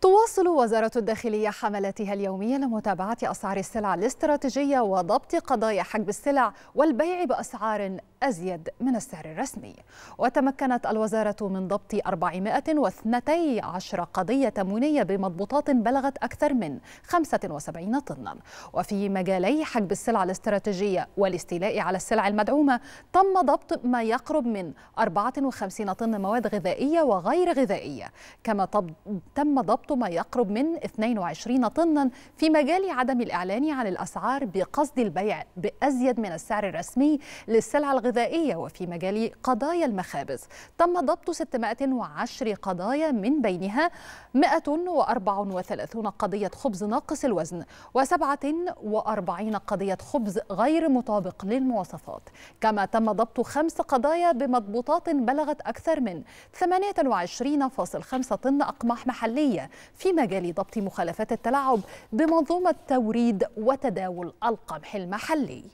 تواصل وزارة الداخلية حملاتها اليومية لمتابعة أسعار السلع الاستراتيجية وضبط قضايا حجب السلع والبيع بأسعار أزيد من السعر الرسمي وتمكنت الوزارة من ضبط 412 قضية تموينية بمضبوطات بلغت أكثر من 75 طنا وفي مجالي حجب السلع الاستراتيجية والاستيلاء على السلع المدعومة تم ضبط ما يقرب من 54 طن مواد غذائية وغير غذائية كما تم ضبط ضبط ما يقرب من 22 طنا في مجال عدم الإعلان عن الأسعار بقصد البيع بأزيد من السعر الرسمي للسلع الغذائية وفي مجال قضايا المخابز تم ضبط 610 قضايا من بينها 134 قضية خبز ناقص الوزن و47 قضية خبز غير مطابق للمواصفات كما تم ضبط خمس قضايا بمضبوطات بلغت أكثر من 28.5 طن أقماح محلية في مجال ضبط مخالفات التلاعب بمنظومة توريد وتداول القمح المحلي